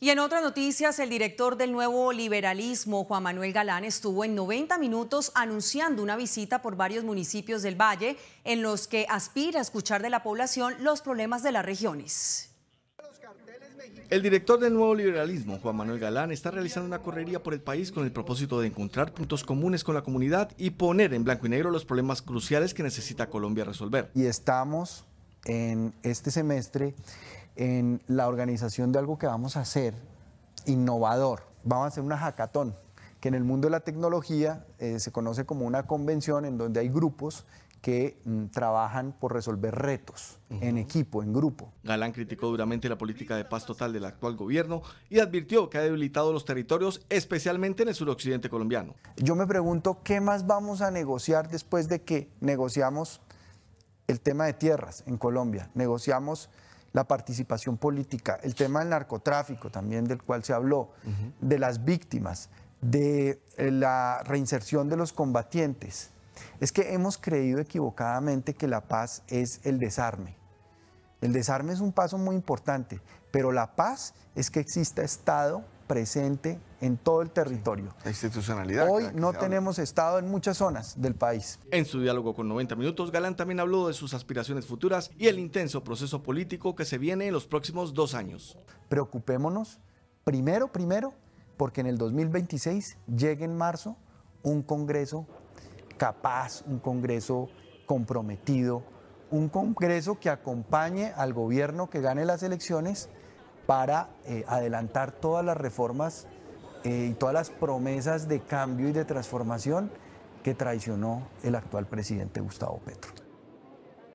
Y en otras noticias, el director del nuevo liberalismo, Juan Manuel Galán, estuvo en 90 minutos anunciando una visita por varios municipios del Valle en los que aspira a escuchar de la población los problemas de las regiones. El director del nuevo liberalismo, Juan Manuel Galán, está realizando una correría por el país con el propósito de encontrar puntos comunes con la comunidad y poner en blanco y negro los problemas cruciales que necesita Colombia resolver. Y estamos en este semestre en la organización de algo que vamos a hacer innovador. Vamos a hacer una hackathon, que en el mundo de la tecnología eh, se conoce como una convención en donde hay grupos que mm, trabajan por resolver retos en equipo, en grupo. Galán criticó duramente la política de paz total del actual gobierno y advirtió que ha debilitado los territorios, especialmente en el suroccidente colombiano. Yo me pregunto qué más vamos a negociar después de que negociamos el tema de tierras en Colombia, negociamos la participación política, el tema del narcotráfico también del cual se habló, de las víctimas, de eh, la reinserción de los combatientes. Es que hemos creído equivocadamente que la paz es el desarme. El desarme es un paso muy importante, pero la paz es que exista Estado presente en todo el territorio. la institucionalidad. Hoy no tenemos Estado en muchas zonas del país. En su diálogo con 90 Minutos, Galán también habló de sus aspiraciones futuras y el intenso proceso político que se viene en los próximos dos años. Preocupémonos, primero, primero, porque en el 2026 llegue en marzo un Congreso capaz, un Congreso comprometido, un Congreso que acompañe al gobierno que gane las elecciones para eh, adelantar todas las reformas eh, y todas las promesas de cambio y de transformación que traicionó el actual presidente Gustavo Petro.